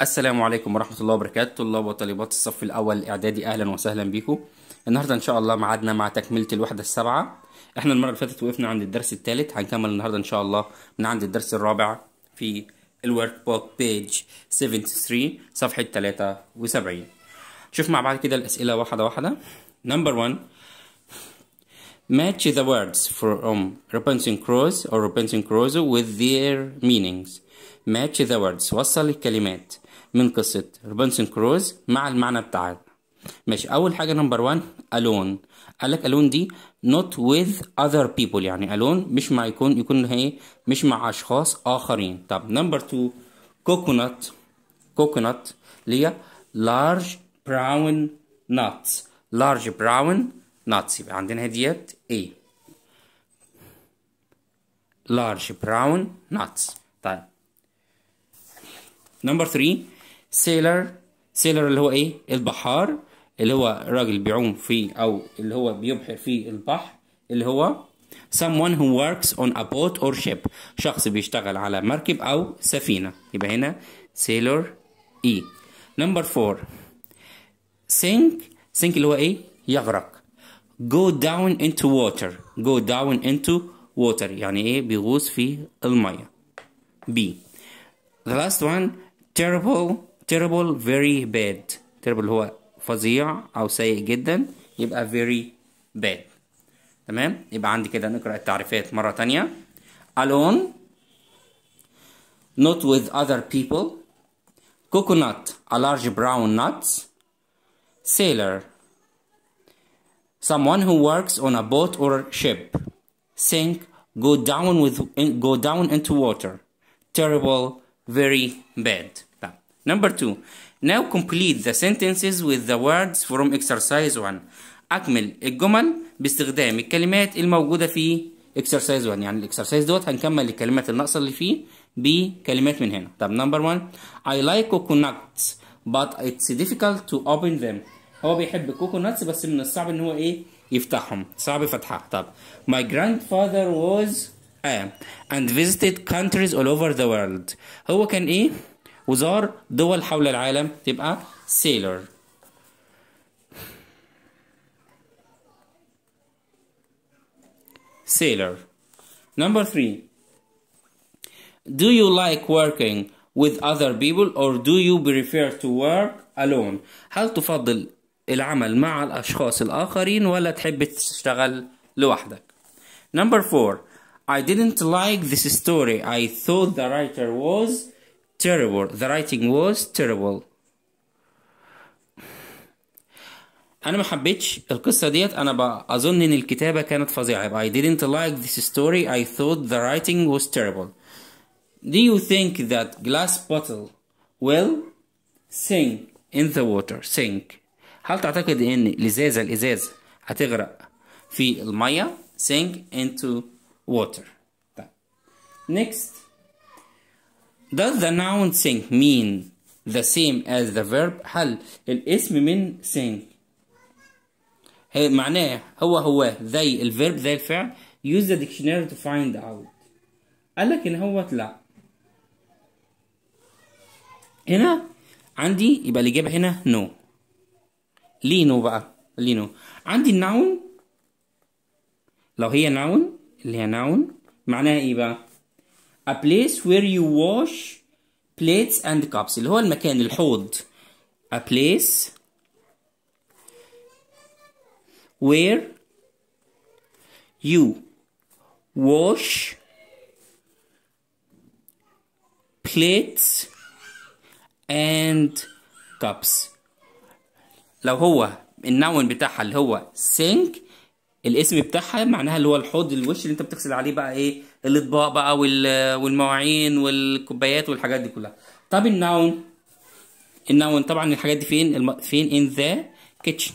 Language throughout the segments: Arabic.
السلام عليكم ورحمة الله وبركاته طلاب وطالبات الصف الأول إعدادي أهلا وسهلا بيكم النهاردة إن شاء الله معادنا مع تكملة الوحدة السابعة إحنا المرة اللي فاتت وقفنا عند الدرس الثالث هنكمل النهاردة إن شاء الله من عند الدرس الرابع في الورك بوك بيج 73 صفحة 73 شوف مع بعض كده الأسئلة واحدة واحدة نمبر 1 Match the words from Robinson Crusoe or Robinson Crusoe with their meanings. Match the words. وصل الكلمات. من قصة روبنسون كروز مع المعنى بتاعها ماشي أول حاجة نمبر 1 ألون قال لك ألون دي not with other people يعني ألون مش مع يكون يكون هي مش مع أشخاص آخرين طب نمبر 2 كوكونات كوكونات اللي هي large brown nuts large brown nuts يبقى عندنا هي ديت A large brown nuts طيب نمبر 3 سيلر سيلر اللي هو ايه البحار اللي هو راجل بيعوم في او اللي هو بيبحر في البحر اللي هو someone who works on a boat or ship شخص بيشتغل على مركب او سفينه يبقى هنا سيلر اي نمبر 4 سينك سينك اللي هو ايه يغرق go down into water go down into water يعني ايه بيغوص في الميه بي the last one terrible terrible very bad terrible هو فظيع أو سيء جدا يبقى very bad تمام يبقى عندي كده نقرأ التعريفات مرة تانية alone not with other people coconut a large brown nut sailor someone who works on a boat or ship sink go down with go down into water terrible very bad Number two, now complete the sentences with the words from exercise 1. أكمل الجمل باستخدام الكلمات الموجودة في exercise 1 يعني الاكسرسايز دوت هنكمل الكلمات الناقصة اللي فيه بكلمات من هنا. طب number 1 I like coconuts but it's difficult to open them. هو بيحب الكوكوناتس بس من الصعب ان هو ايه يفتحهم صعب فتحها طب my grandfather was a and visited countries all over the world هو كان ايه وزار دول حول العالم تبقى سيلر sailor. Number three, do you like working with other people or do you prefer to work alone? هل تفضل العمل مع الأشخاص الآخرين ولا تحب تشتغل لوحدك؟ Number four, I didn't like this story. I thought the writer was terrible. The writing was terrible. انا ما حبيتش ديت انا اظن ان كانت I didn't like this story I thought the writing was terrible Do you think that glass bottle will sink in the water sink هل تعتقد ان الازازه الازاز هتغرق في الميه sink into water next Does the noun think mean the same as the verb هل الاسم من think هي معناه هو هو زي الفيرب زي الفعل use the dictionary to find out قال لك ان هو لا هنا عندي يبقى الاجابه هنا نو no. ليه نو بقى ليه نو عندي noun لو هي نعون اللي هي نعون معناها ايه بقى a place where you wash plates and cups اللي هو المكان الحوض a place where you wash plates and cups لو هو النون بتاعها اللي هو sink الاسم بتاعها معناها اللي هو الحوض الوش اللي انت بتغسل عليه بقى ايه الاطباق بقى والمواعين والكوبايات والحاجات دي كلها طب الناون الناون طبعا الحاجات دي فين فين ان ذا كيتشن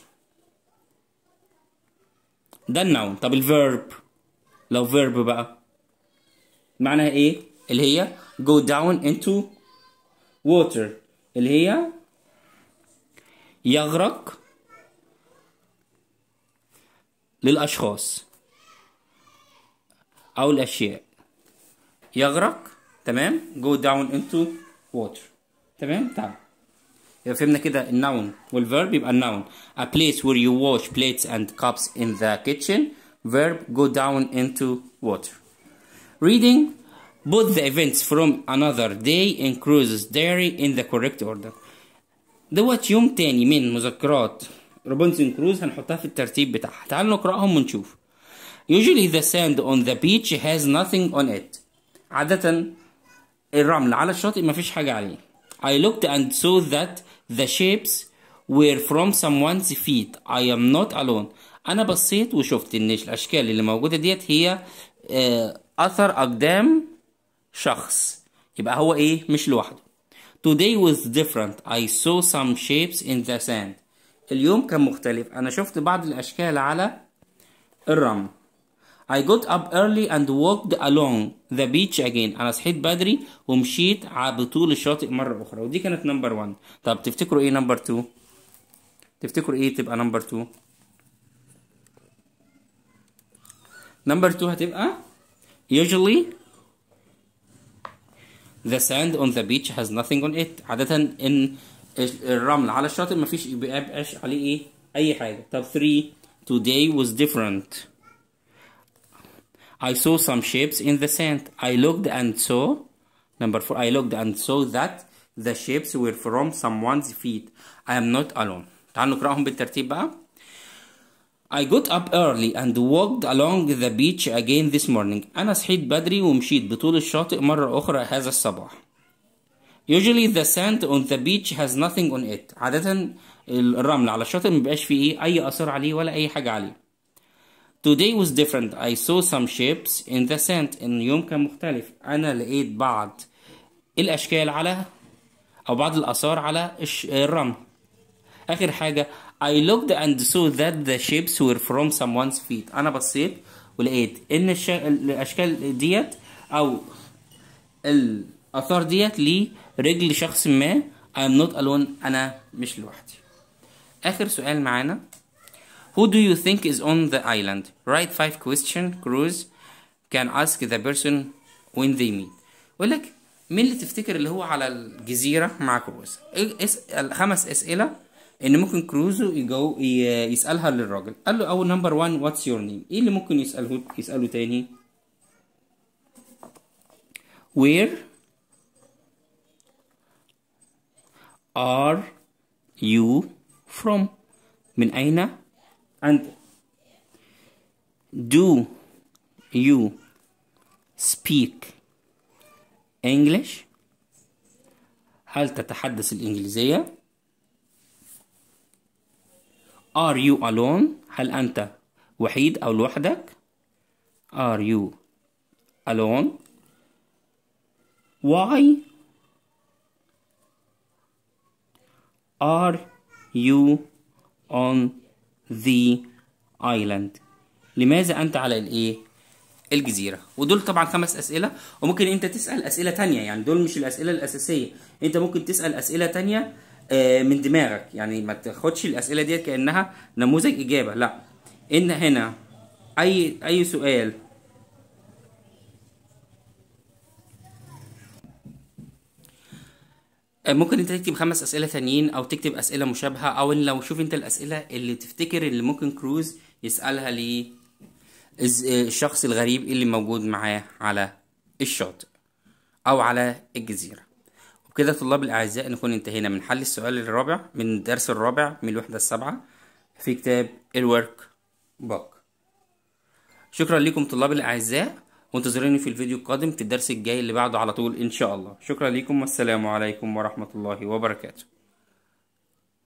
ده الناون طب الفيرب لو فيرب بقى معناها ايه اللي هي go down into water اللي هي يغرق للأشخاص أو الأشياء يغرق تمام go down into water تمام تعال يبقى فهمنا كده النون والفيرب يبقى النون a place where you wash plates and cups in the kitchen verb go down into water reading both the events from another day in cruises diary in the correct order دوت يوم تاني من مذكرات روبنسون كروز هنحطها في الترتيب بتاعها تعالوا نقراهم ونشوف usually the sand on the beach has nothing on it عادة الرمل على الشاطئ مفيش حاجة عليه I looked and saw that the shapes were from someone's feet I am not alone أنا بصيت وشفت إن الأشكال اللي موجودة ديت هي آه، أثر أقدام شخص يبقى هو إيه مش لوحده Today was different I saw some shapes in the sand اليوم كان مختلف أنا شفت بعض الأشكال على الرمل I got up early and walked along the beach again أنا صحيت بدري ومشيت على بطول الشاطئ مرة أخرى ودي كانت نمبر 1 طب تفتكروا إيه نمبر 2 تفتكروا إيه تبقى نمبر 2 نمبر 2 هتبقى usually the sand on the beach has nothing on it عادة إن الرمل على الشاطئ مفيش بيبقاش عليه ايه اي حاجه طب 3 today was different I saw some shapes in the sand I looked and saw number 4 I looked and saw that the shapes were from someone's feet I am not alone تعالوا نقراهم بالترتيب بقى I got up early and walked along the beach again this morning أنا صحيت بدري ومشيت بطول الشاطئ مرة أخرى هذا الصباح usually the sand on the beach has nothing on it عادة الرمل على الشاطئ مبيبقاش فيه ايه اي اثار عليه ولا اي حاجة عليه today was different I saw some shapes in the sand ان يوم كان مختلف انا لقيت بعض الاشكال على او بعض الاثار على الرمل اخر حاجة I looked and saw that the shapes were from someone's feet انا بصيت ولقيت ان الاشكال ديت او ال الاثار ديت لرجل شخص ما I'm not alone انا مش لوحدي اخر سؤال معانا Who do you think is on the island? Write five question crews can ask the person when they meet. ولك لك مين اللي تفتكر اللي هو على الجزيرة مع كروز؟ اسأل خمس أسئلة إن ممكن كروزو يجو يسألها للراجل. قال له أول نمبر 1 واتس يور نيم؟ إيه اللي ممكن يسأله يسأله تاني؟ Where are you from من أين أنت do you speak English هل تتحدث الإنجليزية are you alone هل أنت وحيد أو لوحدك are you alone why Are you on the island لماذا أنت على الإيه الجزيرة ودول طبعا خمس أسئلة وممكن أنت تسأل أسئلة تانية يعني دول مش الأسئلة الأساسية أنت ممكن تسأل أسئلة تانية آه، من دماغك يعني ما تاخدش الأسئلة ديت كأنها نموذج إجابة لا إن هنا أي أي سؤال آه، ممكن انت تكتب خمس اسئله تانيين او تكتب اسئله مشابهه او لو شوف انت الاسئله اللي تفتكر اللي ممكن كروز يسالها لي آه، الشخص الغريب اللي موجود معاه على الشاطئ او على الجزيره وبكده طلاب الاعزاء نكون انتهينا من حل السؤال الرابع من الدرس الرابع من الوحده السابعه في كتاب الورك بوك شكرا لكم طلاب الاعزاء وانتظروني في الفيديو القادم في الدرس الجاي اللي بعده على طول ان شاء الله شكرا ليكم والسلام عليكم ورحمة الله وبركاته